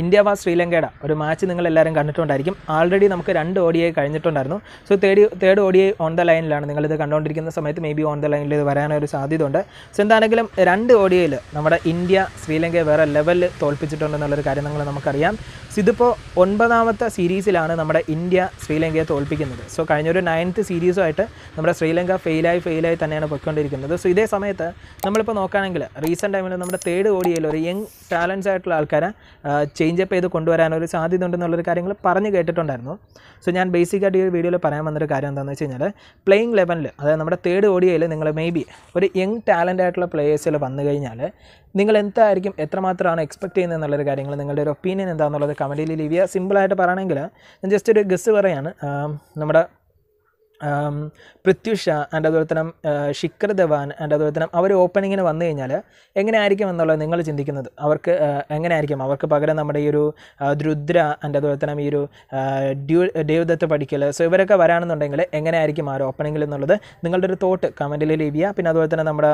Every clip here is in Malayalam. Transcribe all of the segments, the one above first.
ഇന്ത്യ വാ ശ്രീലങ്കയുടെ ഒരു മാച്ച് നിങ്ങൾ എല്ലാവരും കണ്ടിട്ടുണ്ടായിരിക്കും ആൾറെഡി നമുക്ക് രണ്ട് ഒ ഐ കഴിഞ്ഞിട്ടുണ്ടായിരുന്നു so third third O I on the ലൈനിലാണ് നിങ്ങളിത് കണ്ടുകൊണ്ടിരിക്കുന്ന സമയത്ത് മേ ബി ഓൺ ദ ലൈനിൽ ഇത് വരാനൊരു ഉണ്ട് സോ എന്താണെങ്കിലും രണ്ട് ഒ ഐയിൽ നമ്മുടെ ഇന്ത്യ ശ്രീലങ്കയെ വേറെ ലെവലിൽ തോൽപ്പിച്ചിട്ടുണ്ടെന്നുള്ളൊരു കാര്യം നിങ്ങൾ നമുക്കറിയാം സോ ഇതിപ്പോൾ ഒൻപതാമത്തെ സീരീസിലാണ് നമ്മുടെ ഇന്ത്യ ശ്രീലങ്കയെ തോൽപ്പിക്കുന്നത് സോ കഴിഞ്ഞൊരു നയൻത്ത് സീരീസുമായിട്ട് നമ്മുടെ ശ്രീലങ്ക ഫെയിലായി ഫെയിലായി തന്നെയാണ് പൊയ്ക്കൊണ്ടിരിക്കുന്നത് സോ ഇതേ സമയത്ത് നമ്മളിപ്പോൾ നോക്കുകയാണെങ്കിൽ റീസെൻറ്റ് ടൈമിൽ നമ്മുടെ തേർഡ് ഓടിയയിൽ ഒരു യങ് ടാലൻസ് ആയിട്ടുള്ള ആൾക്കാർ ചേഞ്ച് അപ്പ് ചെയ്ത് കൊണ്ടുവരാനൊരു സാധ്യത ഉണ്ടെന്നുള്ളൊരു കാര്യങ്ങൾ പറഞ്ഞു കേട്ടിട്ടുണ്ടായിരുന്നു സോ ഞാൻ ബേസിക്കായിട്ട് ഈ വീഡിയോയിൽ പറയാൻ വന്നൊരു കാര്യം എന്താണെന്ന് വെച്ച് കഴിഞ്ഞാൽ പ്ലേയിങ് ലെവനിൽ അതായത് നമ്മുടെ തേർഡ് ഓഡിയയിൽ നിങ്ങൾ മേ ബി ഒരു യങ് ടാലൻ്റ് ആയിട്ടുള്ള പ്ലേയേഴ്സിൽ വന്നു കഴിഞ്ഞാൽ നിങ്ങൾ എന്തായിരിക്കും എത്രമാത്രമാണ് എക്സ്പെക്ട് ചെയ്യുന്നത് എന്നുള്ളൊരു കാര്യങ്ങൾ നിങ്ങളുടെ ഒരു ഒപ്പീനിയൻ എന്താണെന്നുള്ളത് കമൻറ്റിൽ ലീവ് ചെയ്യുക സിമ്പിളായിട്ട് പറയണമെങ്കിൽ ഞാൻ ജസ്റ്റ് ഒരു ഗസ് പറയാണ് നമ്മുടെ പൃഥ്വിഷ ആൻഡ് അതുപോലെ തന്നെ ശിഖർ ധവാൻ ആൻഡ് അതുപോലെ തന്നെ അവർ ഓപ്പണിങ്ങിന് വന്നു കഴിഞ്ഞാൽ എങ്ങനെയായിരിക്കും എന്നുള്ളത് നിങ്ങൾ ചിന്തിക്കുന്നത് അവർക്ക് എങ്ങനെയായിരിക്കും അവർക്ക് പകരം നമ്മുടെ ഈ ഒരു ദ്രുദ്ര ആൻഡ് അതുപോലെ തന്നെ ഈ ഒരു ഡ്യൂ ദേവദത്ത് പഠിക്കൽ സോ ഇവരൊക്കെ വരാണെന്നുണ്ടെങ്കിൽ എങ്ങനെയായിരിക്കും ആ ഒരു ഓപ്പണിങ്ങിൽ എന്നുള്ളത് നിങ്ങളുടെ ഒരു തോട്ട് കമൻറ്റിൽ ലീവ് ചെയ്യുക പിന്നെ അതുപോലെ തന്നെ നമ്മുടെ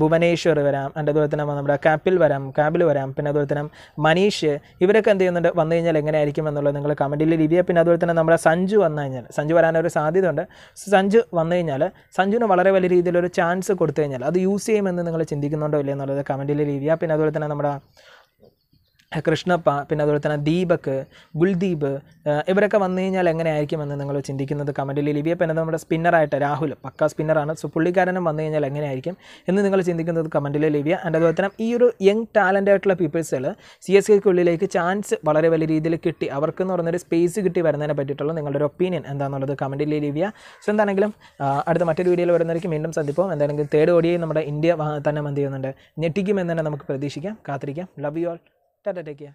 ഭുവനേശ്വർ വരാം അതിൻ്റെ അതുപോലെ തന്നെ നമ്മുടെ കാപ്പിൽ വരാം കാപ്പിൽ വരാം പിന്നെ അതുപോലെ തന്നെ മനീഷ് ഇവരൊക്കെ എന്ത് ചെയ്യുന്നുണ്ട് വന്നു കഴിഞ്ഞാൽ എങ്ങനെയായിരിക്കും എന്നുള്ളത് നിങ്ങൾ കമൻറ്റിൽ രീതിയെ പിന്നെ അതുപോലെ തന്നെ നമ്മുടെ സഞ്ജു വന്നു കഴിഞ്ഞാൽ സഞ്ജു വരാനൊരു സാധ്യത സാധ്യതയുണ്ട് സഞ്ജു വന്നു കഴിഞ്ഞാൽ സഞ്ജുവിന് വളരെ വലിയ രീതിയിലൊരു ചാൻസ് കൊടുത്തു കഴിഞ്ഞാൽ അത് യൂസ് ചെയ്യുമെന്ന് നിങ്ങൾ ചിന്തിക്കുന്നുണ്ടോ ഇല്ലേ എന്നുള്ളത് കമൻറ്റിൽ രീതിയ പിന്നെ അതുപോലെ തന്നെ നമ്മുടെ കൃഷ്ണപ്പ പിന്നെ അതുപോലെ തന്നെ ദീപക് ഗുൽദീപ് ഇവരൊക്കെ വന്നു കഴിഞ്ഞാൽ എങ്ങനെയായിരിക്കുമെന്ന് നിങ്ങൾ ചിന്തിക്കുന്നത് കമൻറ്റിൽ ലിബിയപ്പൻ പിന്നെ നമ്മുടെ സ്പിന്നറായിട്ട് രാഹുൽ പക്ക സ്പിന്നറാണ് സോ പുള്ളിക്കാരനും വന്നു കഴിഞ്ഞാൽ എങ്ങനെയായിരിക്കും എന്ന് നിങ്ങൾ ചിന്തിക്കുന്നത് കമൻറ്റിൽ ലിബിയ ആൻഡ് അതുപോലെ തന്നെ ഈ ഒരു യങ് ടാലൻ്റ് ആയിട്ടുള്ള പീപ്പിൾസുകൾ സി എസ് ഉള്ളിലേക്ക് ചാൻസ് വളരെ വലിയ രീതിയിൽ കിട്ടി അവർക്ക് എന്ന് പറഞ്ഞൊരു സ്പേസ് കിട്ടി വരുന്നതിനെ പറ്റിയിട്ടുള്ള നിങ്ങളുടെ ഒരു ഒപ്പീനിയൻ എന്താണെന്നുള്ളത് കമൻറ്റിൽ ലിബിയ സോ എന്താണെങ്കിലും അടുത്ത മറ്റൊരു വീഡിയോയിൽ വരുന്നവർക്ക് വീണ്ടും ശ്രദ്ധിപ്പോൾ എന്താണെങ്കിലും തേർഡ് ഓടിയെ നമ്മുടെ ഇന്ത്യ തന്നെ എന്ത് ചെയ്യുന്നുണ്ട് ഞെട്ടിക്കുമെന്ന് തന്നെ നമുക്ക് പ്രതീക്ഷിക്കാം കാത്തിരിക്കാം love you all tata take care